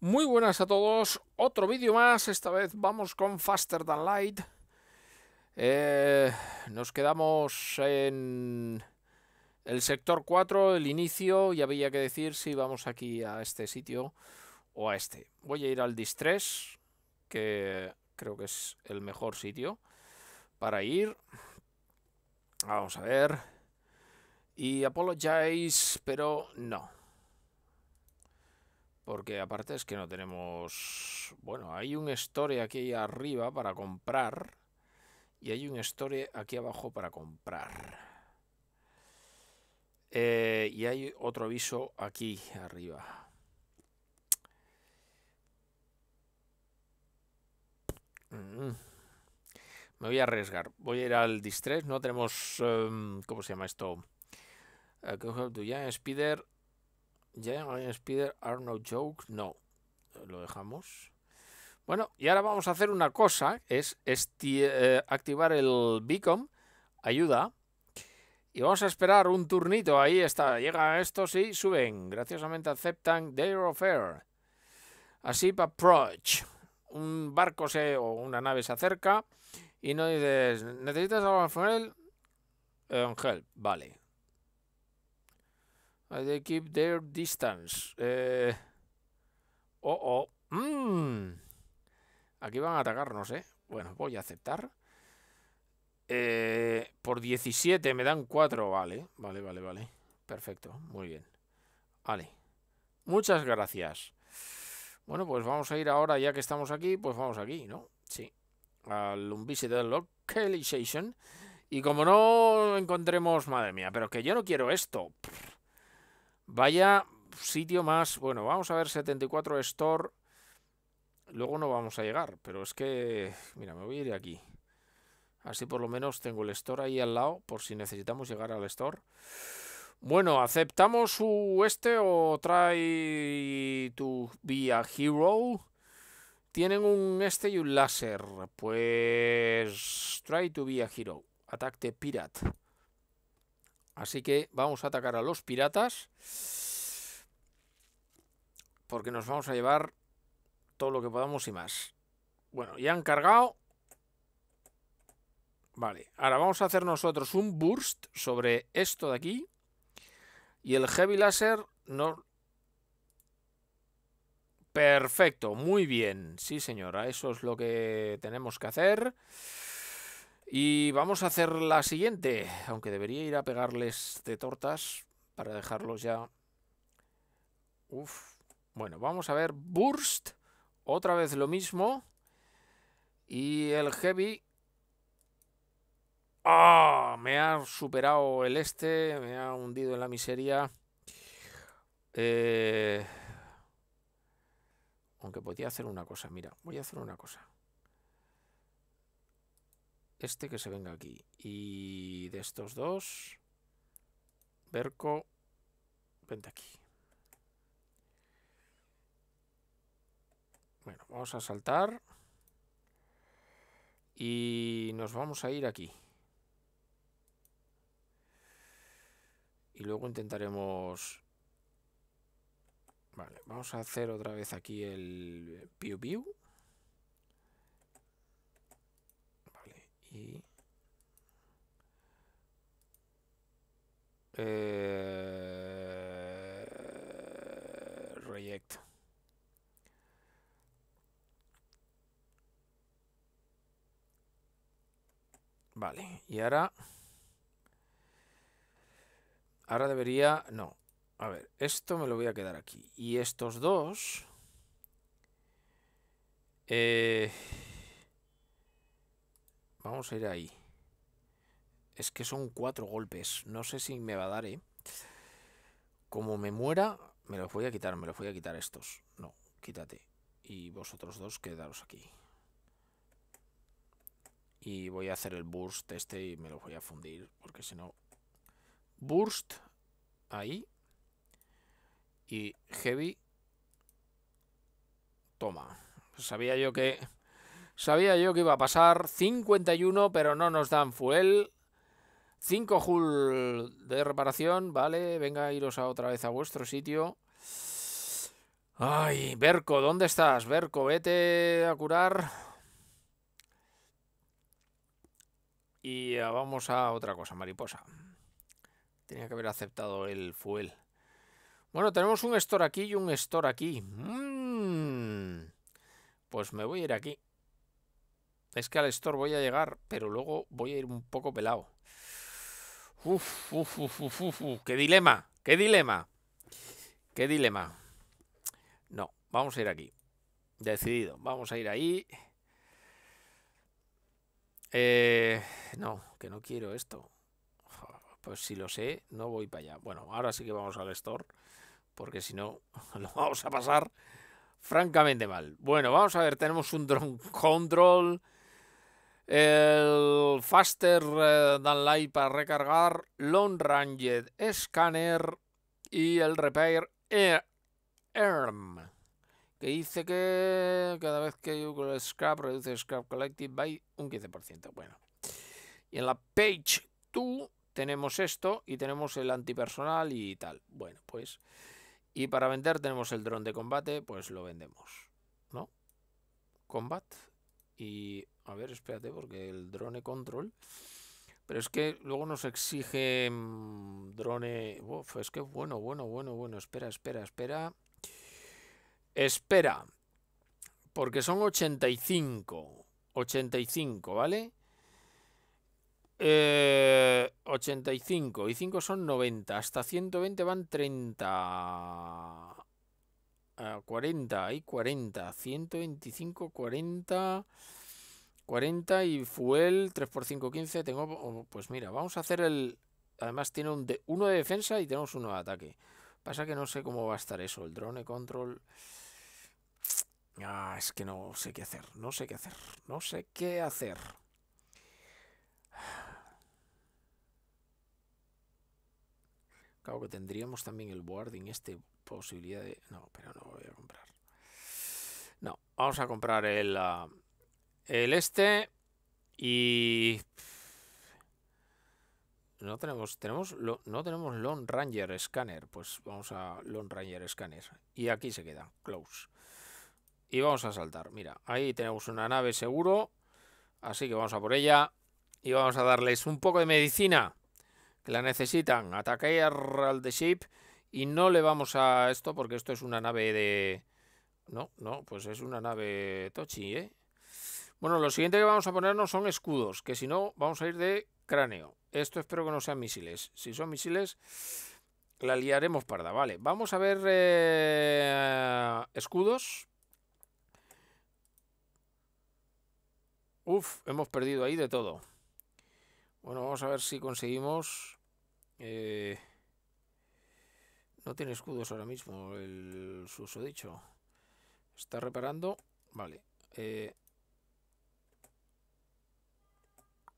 Muy buenas a todos, otro vídeo más, esta vez vamos con Faster Than Light. Eh, nos quedamos en el sector 4, el inicio, y había que decir si vamos aquí a este sitio o a este. Voy a ir al Distress, que creo que es el mejor sitio para ir. Vamos a ver. Y apologize, pero no porque aparte es que no tenemos... Bueno, hay un story aquí arriba para comprar y hay un story aquí abajo para comprar. Eh, y hay otro aviso aquí arriba. Mm. Me voy a arriesgar. Voy a ir al distress. No tenemos... Em, ¿Cómo se llama esto? Eh, ya? Spider Yeah, Spider are no jokes. No. Lo dejamos. Bueno, y ahora vamos a hacer una cosa. Es, eh, activar el beacon. Ayuda. Y vamos a esperar un turnito. Ahí está. Llega esto sí. suben. Graciosamente aceptan of air. Así para approach. Un barco se, o una nave se acerca y no dices, ¿necesitas algo al él? Eh, help. Vale. They keep their distance. Eh, oh, oh. Mm. Aquí van a atacarnos, ¿eh? Bueno, voy a aceptar. Eh, por 17 me dan 4. Vale, vale, vale, vale. Perfecto, muy bien. Vale. Muchas gracias. Bueno, pues vamos a ir ahora, ya que estamos aquí, pues vamos aquí, ¿no? Sí. Al Unvisited Localization. Y como no encontremos... Madre mía, pero que yo no quiero esto. Vaya sitio más... Bueno, vamos a ver 74 Store. Luego no vamos a llegar, pero es que... Mira, me voy a ir aquí. Así por lo menos tengo el Store ahí al lado, por si necesitamos llegar al Store. Bueno, ¿aceptamos su este o try to be a hero? Tienen un este y un láser. Pues... Try to be a hero. Attack the pirate. Así que vamos a atacar a los piratas. Porque nos vamos a llevar todo lo que podamos y más. Bueno, ya han cargado. Vale, ahora vamos a hacer nosotros un burst sobre esto de aquí. Y el heavy laser no... Perfecto, muy bien. Sí, señora, eso es lo que tenemos que hacer. Y vamos a hacer la siguiente, aunque debería ir a pegarles de tortas para dejarlos ya... Uf. Bueno, vamos a ver Burst, otra vez lo mismo. Y el Heavy... ¡Ah! Me ha superado el este, me ha hundido en la miseria. Eh, aunque podía hacer una cosa, mira, voy a hacer una cosa este que se venga aquí. Y de estos dos, Berco, vente aquí. Bueno, vamos a saltar. Y nos vamos a ir aquí. Y luego intentaremos... Vale, vamos a hacer otra vez aquí el piu piu. y eh, vale y ahora ahora debería no a ver esto me lo voy a quedar aquí y estos dos eh, Vamos a ir ahí. Es que son cuatro golpes. No sé si me va a dar, ¿eh? Como me muera, me los voy a quitar, me los voy a quitar estos. No, quítate. Y vosotros dos quedaros aquí. Y voy a hacer el burst este y me los voy a fundir. Porque si no... Burst. Ahí. Y heavy. Toma. Sabía yo que Sabía yo que iba a pasar. 51, pero no nos dan fuel. 5 hull de reparación. Vale, venga, iros otra vez a vuestro sitio. Ay, Berco, ¿dónde estás? Berco, vete a curar. Y vamos a otra cosa, mariposa. Tenía que haber aceptado el fuel. Bueno, tenemos un store aquí y un store aquí. Mm. Pues me voy a ir aquí. Es que al store voy a llegar, pero luego voy a ir un poco pelado. Uf, uf, uf, uf, uf, qué dilema, qué dilema, qué dilema. No, vamos a ir aquí. Decidido, vamos a ir ahí. Eh, no, que no quiero esto. Pues si lo sé, no voy para allá. Bueno, ahora sí que vamos al store, porque si no, lo vamos a pasar francamente mal. Bueno, vamos a ver, tenemos un drone control el Faster eh, Than Light para recargar, Long Range Scanner y el Repair arm que dice que cada vez que yo scrap reduce scrap collective by un 15%. Bueno, y en la page 2 tenemos esto y tenemos el antipersonal y tal. Bueno, pues, y para vender tenemos el dron de combate, pues lo vendemos, ¿no? Combat y a ver, espérate, porque el drone control. Pero es que luego nos exige mm, drone. es que bueno, bueno, bueno, bueno. Espera, espera, espera. Espera. Porque son 85. 85, ¿vale? 85 eh, y 5 son 90. Hasta 120 van 30. 40 y 40. 125, 40. 40 y fuel 3 x 5, 15. Tengo, oh, pues mira, vamos a hacer el... Además tiene un de, uno de defensa y tenemos uno de ataque. Pasa que no sé cómo va a estar eso. El drone control... Ah, es que no sé qué hacer. No sé qué hacer. No sé qué hacer. Claro que tendríamos también el boarding, este posibilidad de... No, pero no lo voy a comprar. No, vamos a comprar el... Ah, el este y... No tenemos, tenemos, no tenemos Lone Ranger Scanner. Pues vamos a Lone Ranger Scanner. Y aquí se queda, close. Y vamos a saltar. Mira, ahí tenemos una nave seguro. Así que vamos a por ella. Y vamos a darles un poco de medicina. Que la necesitan. ataque al The Ship. Y no le vamos a esto porque esto es una nave de... No, no, pues es una nave Tochi, ¿eh? Bueno, lo siguiente que vamos a ponernos son escudos, que si no vamos a ir de cráneo. Esto espero que no sean misiles. Si son misiles, la liaremos parda. Vale, vamos a ver eh, escudos. Uf, hemos perdido ahí de todo. Bueno, vamos a ver si conseguimos... Eh, no tiene escudos ahora mismo el dicho. Está reparando. Vale. Eh,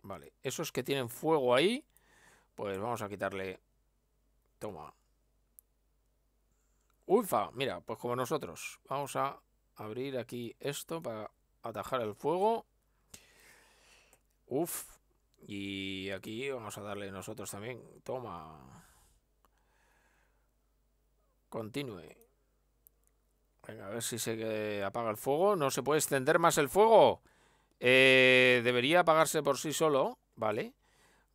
Vale, esos que tienen fuego ahí, pues vamos a quitarle... Toma. Ufa, mira, pues como nosotros. Vamos a abrir aquí esto para atajar el fuego. Uf. Y aquí vamos a darle nosotros también. Toma. Continúe. Venga, a ver si se apaga el fuego. No se puede extender más el fuego. Eh, debería apagarse por sí solo, ¿vale?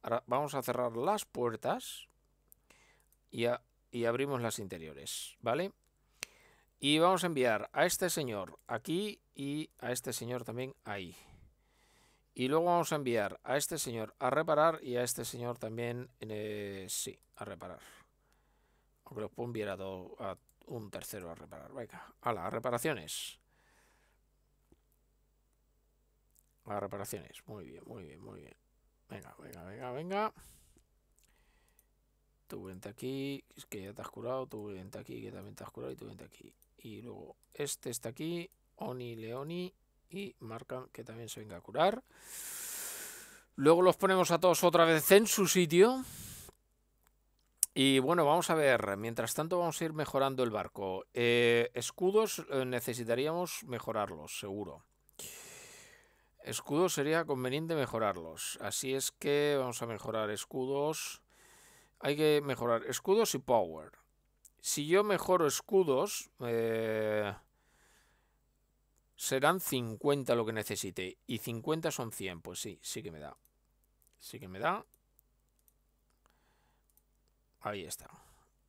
Ahora vamos a cerrar las puertas y, abrimos las interiores, ¿vale? Y vamos a enviar a este señor aquí y a este señor también ahí. Y luego vamos a enviar a este señor a reparar y a este señor también, eh, sí, a reparar. Aunque lo puedo enviar a, a un tercero a reparar. Venga, a las reparaciones. Las reparaciones. Muy bien, muy bien, muy bien. Venga, venga, venga, venga. Tú vente aquí, que ya te has curado. tu vente aquí, que también te has curado. Y tu vente aquí. Y luego este está aquí. Oni, Leoni y Marcan, que también se venga a curar. Luego los ponemos a todos otra vez en su sitio. Y bueno, vamos a ver. Mientras tanto vamos a ir mejorando el barco. Eh, escudos eh, necesitaríamos mejorarlos, seguro. Escudos sería conveniente mejorarlos. Así es que vamos a mejorar escudos. Hay que mejorar escudos y power. Si yo mejoro escudos, eh, serán 50 lo que necesite. Y 50 son 100. Pues sí, sí que me da. Sí que me da. Ahí está.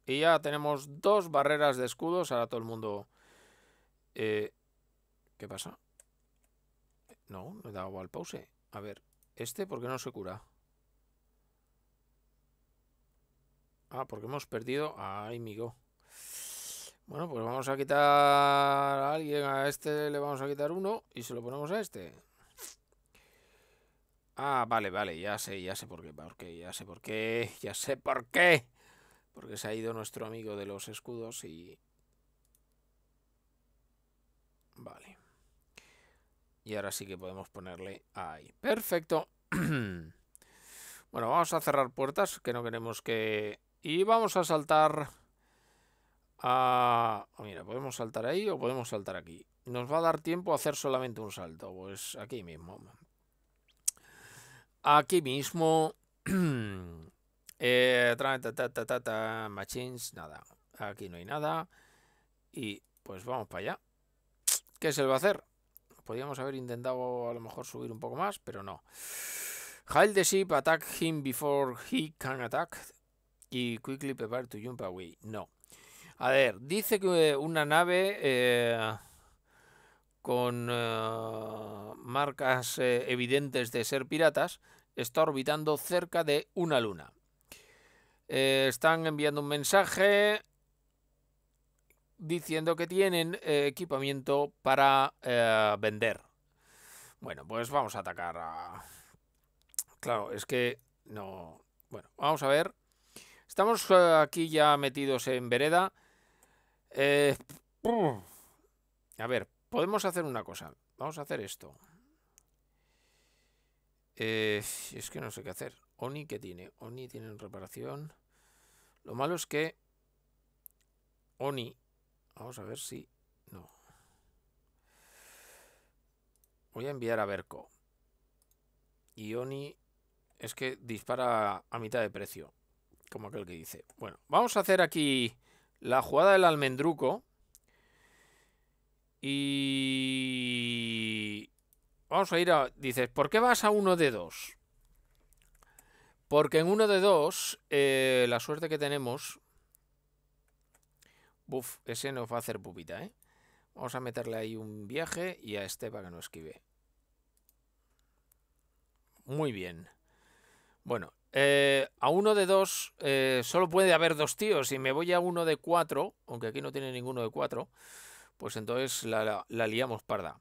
Y ya tenemos dos barreras de escudos. Ahora todo el mundo... Eh, ¿Qué pasa? No, no he dado al pause. A ver, este, ¿por qué no se cura? Ah, porque hemos perdido. Ay, amigo. Bueno, pues vamos a quitar a alguien. A este le vamos a quitar uno y se lo ponemos a este. Ah, vale, vale, ya sé, ya sé por qué, porque ya sé por qué, ya sé por qué. Porque se ha ido nuestro amigo de los escudos y Y ahora sí que podemos ponerle ahí. Perfecto. bueno, vamos a cerrar puertas, que no queremos que... Y vamos a saltar a... Oh, mira, podemos saltar ahí o podemos saltar aquí. Nos va a dar tiempo a hacer solamente un salto. Pues aquí mismo. Aquí mismo... eh, machines, nada. Aquí no hay nada. Y pues vamos para allá. ¿Qué se va a hacer? podríamos haber intentado a lo mejor subir un poco más, pero no. Hail the ship, attack him before he can attack. Y quickly prepare to jump away. No. A ver, dice que eh, una nave eh, con eh, marcas evidentes de ser piratas está orbitando cerca de una luna. están enviando un mensaje diciendo que tienen eh, equipamiento para eh, vender. Bueno, pues vamos a atacar a... Claro, es que no... Bueno, vamos a ver. Estamos eh, aquí ya metidos en vereda. a ver, podemos hacer una cosa. Vamos a hacer esto. es que no sé qué hacer. Oni, ¿qué tiene? Oni tiene reparación. Lo malo es que... Oni Vamos a ver si... No. Voy a enviar a Berco. Ioni es que dispara a mitad de precio. Como aquel que dice. Bueno, vamos a hacer aquí la jugada del almendruco. Y... Vamos a ir a... Dices, ¿por qué vas a uno de dos? Porque en uno de dos, eh, la suerte que tenemos Buf, ese nos va a hacer pupita, ¿eh? Vamos a meterle ahí un viaje y a este para que no esquive. Muy bien. Bueno, eh, a uno de dos eh, solo puede haber dos tíos. Si me voy a uno de cuatro, aunque aquí no tiene ninguno de cuatro, pues entonces la, liamos parda.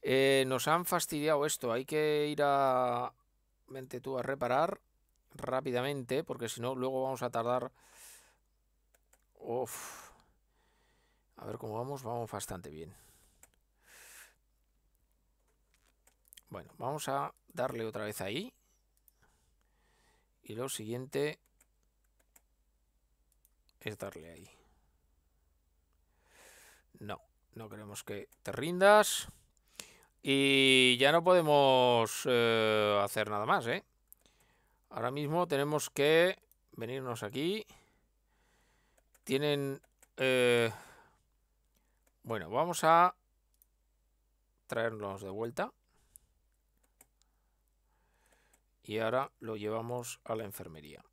Eh, nos han fastidiado esto. Hay que ir a... Vente tú a reparar rápidamente, porque si no, luego vamos a tardar... Uf, a ver cómo vamos, vamos bastante bien. Bueno, vamos a darle otra vez ahí. Y lo siguiente es darle ahí. No, no queremos que te rindas. Y ya no podemos eh, hacer nada más, ¿eh? Ahora mismo tenemos que venirnos aquí. Tienen... Eh, bueno, vamos a traernos de vuelta. Y ahora lo llevamos a la enfermería.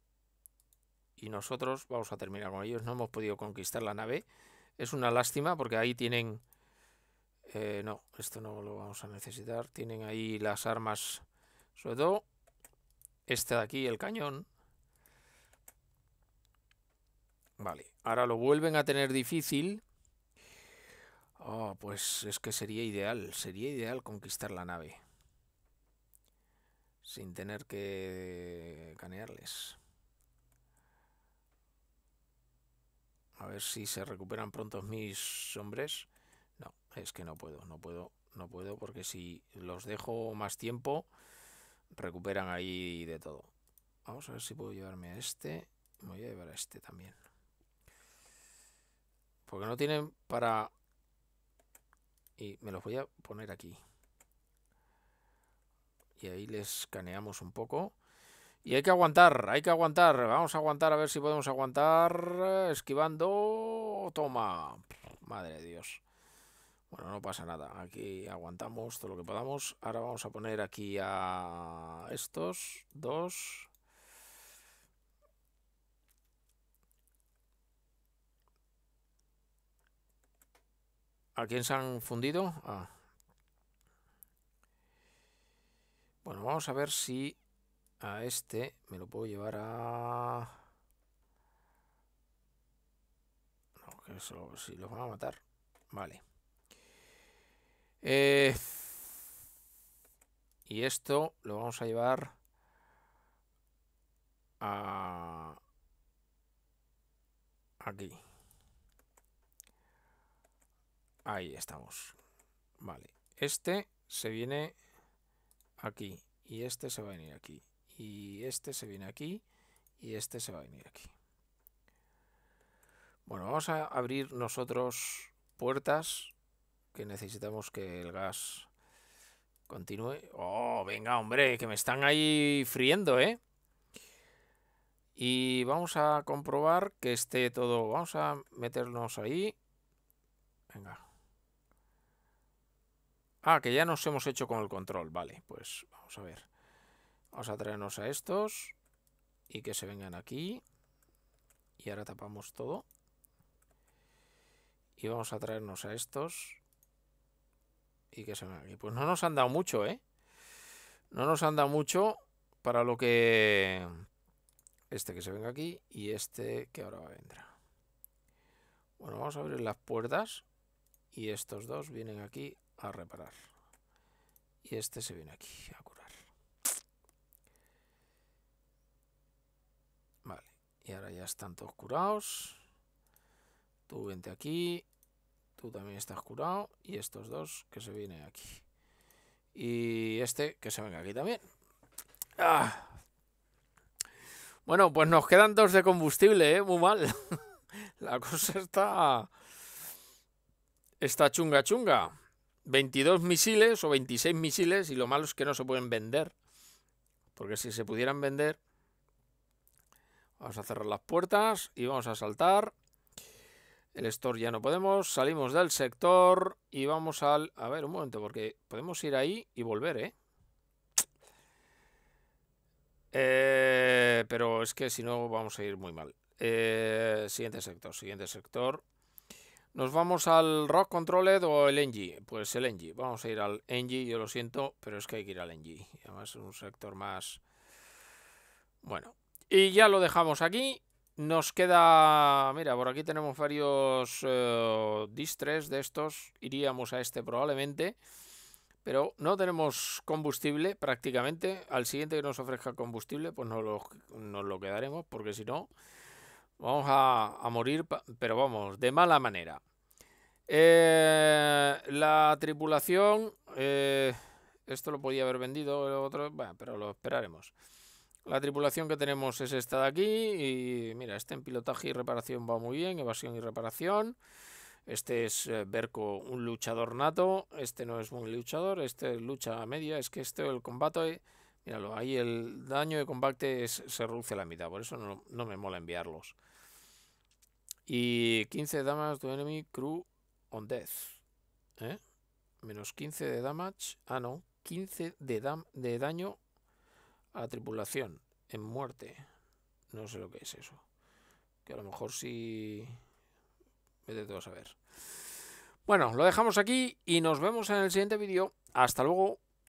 Y nosotros vamos a terminar con ellos. No hemos podido conquistar la nave. Es una lástima porque ahí tienen... Eh, no, esto no lo vamos a necesitar. Tienen ahí las armas. Sobre este de aquí, el cañón. Vale, ahora lo vuelven a tener difícil Oh, pues es que sería ideal, sería ideal conquistar la nave. Sin tener que canearles. A ver si se recuperan pronto mis hombres. No, es que no puedo, no puedo, no puedo, porque si los dejo más tiempo, recuperan ahí de todo. Vamos a ver si puedo llevarme a este. voy a llevar a este también. Porque no tienen para y me los voy a poner aquí. Y ahí les escaneamos un poco. Y hay que aguantar, hay que aguantar. Vamos a aguantar a ver si podemos aguantar. Eh, esquivando. Toma. Madre de Dios. Bueno, no pasa nada. Aquí aguantamos todo lo que podamos. Ahora vamos a poner aquí a estos dos. ¿A quién se han fundido? Bueno, vamos a ver si a este me lo puedo llevar a... No, que eso, si lo van a matar. Vale. Eh, y esto lo vamos a llevar a... Aquí. Ahí estamos. Vale. Este se viene aquí. Y este se va a venir aquí. Y este se viene aquí. Y este se va a venir aquí. Bueno, vamos a abrir nosotros puertas que necesitamos que el gas continúe. ¡Oh, venga, hombre! Que me están ahí friendo, ¿eh? Y vamos a comprobar que esté todo... Vamos a meternos ahí. Venga, Ah, que ya nos hemos hecho con el control. Vale, pues vamos a ver. Vamos a traernos a estos. Y que se vengan aquí. Y ahora tapamos todo. Y vamos a traernos a estos. Y que se vengan aquí. Pues no nos han dado mucho, ¿eh? No nos han dado mucho para lo que... Este que se venga aquí y este que ahora va a vendrá. Bueno, vamos a abrir las puertas. Y estos dos vienen aquí a reparar. Y este se viene aquí a curar. Vale, y ahora ya están todos curados. Tú vente aquí. Tú también estás curado. Y estos dos que se vienen aquí. Y este que se venga aquí también. Ah. Bueno, pues nos quedan dos de combustible, ¿eh? Muy mal. La cosa está... Está chunga chunga. 22 misiles o 26 misiles y lo malo es que no se pueden vender. Porque si se pudieran vender, vamos a cerrar las puertas y vamos a saltar. El store ya no podemos, salimos del sector y vamos al... A ver, un momento, porque podemos ir ahí y volver, ¿eh? eh pero es que si no vamos a ir muy mal. Eh, siguiente sector, siguiente sector. ¿Nos vamos al Rock Controlled o el NG? Pues el NG. Vamos a ir al ENGIE, yo lo siento, pero es que hay que ir al NG. Además es un sector más... Bueno. Y ya lo dejamos aquí. Nos queda... Mira, por aquí tenemos varios eh, distres de estos. Iríamos a este probablemente. Pero no tenemos combustible prácticamente. Al siguiente que nos ofrezca combustible, pues nos lo quedaremos, porque si no... Vamos a, morir, pero vamos, de mala manera. Eh, la tripulación... Eh, esto lo podía haber vendido el otro, bueno, pero lo esperaremos. La tripulación que tenemos es esta de aquí y mira, este en pilotaje y reparación va muy bien, evasión y reparación. Este es eh, Berco, un luchador nato, este no es un luchador, este lucha a media, es que este el combate, míralo, ahí el daño de combate se reduce a la mitad, por eso no, no me mola enviarlos. Y 15 damage to enemy crew on death. ¿eh? Menos 15 de damage. Ah, no. 15 de, de daño a tripulación en muerte. No sé lo que es eso. Que a lo mejor sí... Vete a saber. Bueno, lo dejamos aquí y nos vemos en el siguiente vídeo. Hasta luego.